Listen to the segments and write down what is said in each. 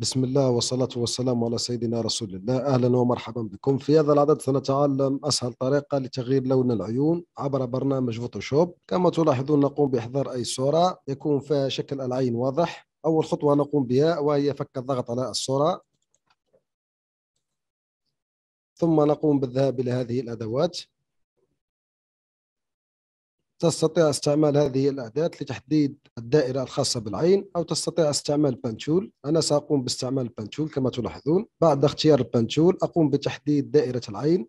بسم الله والصلاة والسلام على سيدنا رسول الله أهلا ومرحبا بكم في هذا العدد سنتعلم أسهل طريقة لتغيير لون العيون عبر برنامج فوتوشوب كما تلاحظون نقوم بإحضار أي صورة يكون فيها شكل العين واضح أول خطوة نقوم بها وهي فك الضغط على الصورة ثم نقوم بالذهاب إلى هذه الأدوات تستطيع استعمال هذه الأداة لتحديد الدائرة الخاصة بالعين أو تستطيع استعمال البانتول أنا سأقوم باستعمال البانتول كما تلاحظون بعد اختيار البانتول أقوم بتحديد دائرة العين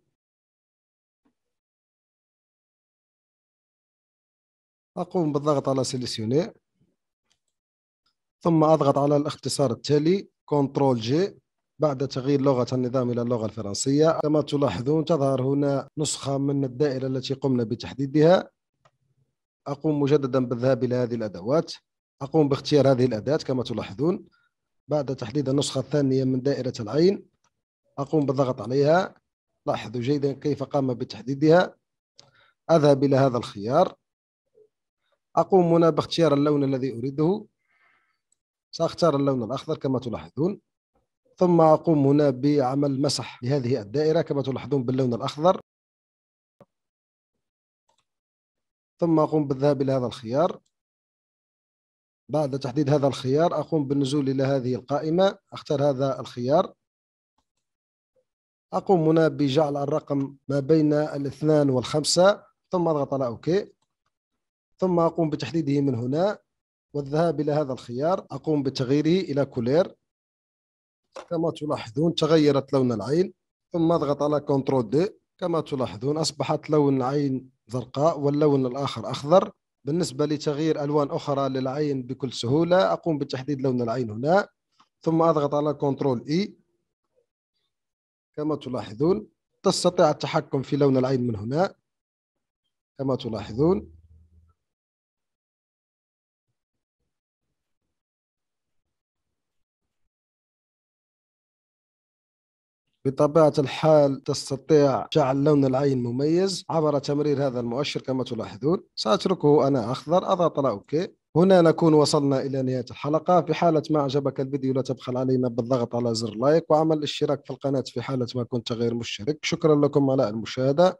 أقوم بالضغط على سيليسيوني ثم أضغط على الاختصار التالي كنترول جي بعد تغيير لغة النظام إلى اللغة الفرنسية كما تلاحظون تظهر هنا نسخة من الدائرة التي قمنا بتحديدها أقوم مجددا بالذهاب إلى هذه الأدوات أقوم باختيار هذه الأداة كما تلاحظون بعد تحديد النسخة الثانية من دائرة العين أقوم بالضغط عليها لاحظوا جيدا كيف قام بتحديدها أذهب إلى هذا الخيار أقوم هنا باختيار اللون الذي أريده سأختار اللون الأخضر كما تلاحظون ثم أقوم هنا بعمل مسح لهذه الدائرة كما تلاحظون باللون الأخضر ثم أقوم بالذهاب إلى هذا الخيار بعد تحديد هذا الخيار أقوم بالنزول إلى هذه القائمة أختار هذا الخيار أقوم هنا بجعل الرقم ما بين الاثنان والخمسة ثم أضغط على أوكي ثم أقوم بتحديده من هنا والذهاب إلى هذا الخيار أقوم بتغييره إلى كولير كما تلاحظون تغيرت لون العين ثم أضغط على كنترول دي كما تلاحظون أصبحت لون العين زرقاء واللون الآخر أخضر بالنسبة لتغيير ألوان أخرى للعين بكل سهولة أقوم بتحديد لون العين هنا ثم أضغط على كنترول إي e. كما تلاحظون تستطيع التحكم في لون العين من هنا كما تلاحظون بطبيعة الحال تستطيع جعل لون العين مميز عبر تمرير هذا المؤشر كما تلاحظون سأتركه أنا أخضر أضغط على أوكي هنا نكون وصلنا إلى نهاية الحلقة في حالة ما أعجبك الفيديو لا تبخل علينا بالضغط على زر لايك وعمل الاشتراك في القناة في حالة ما كنت غير مشترك شكرا لكم على المشاهدة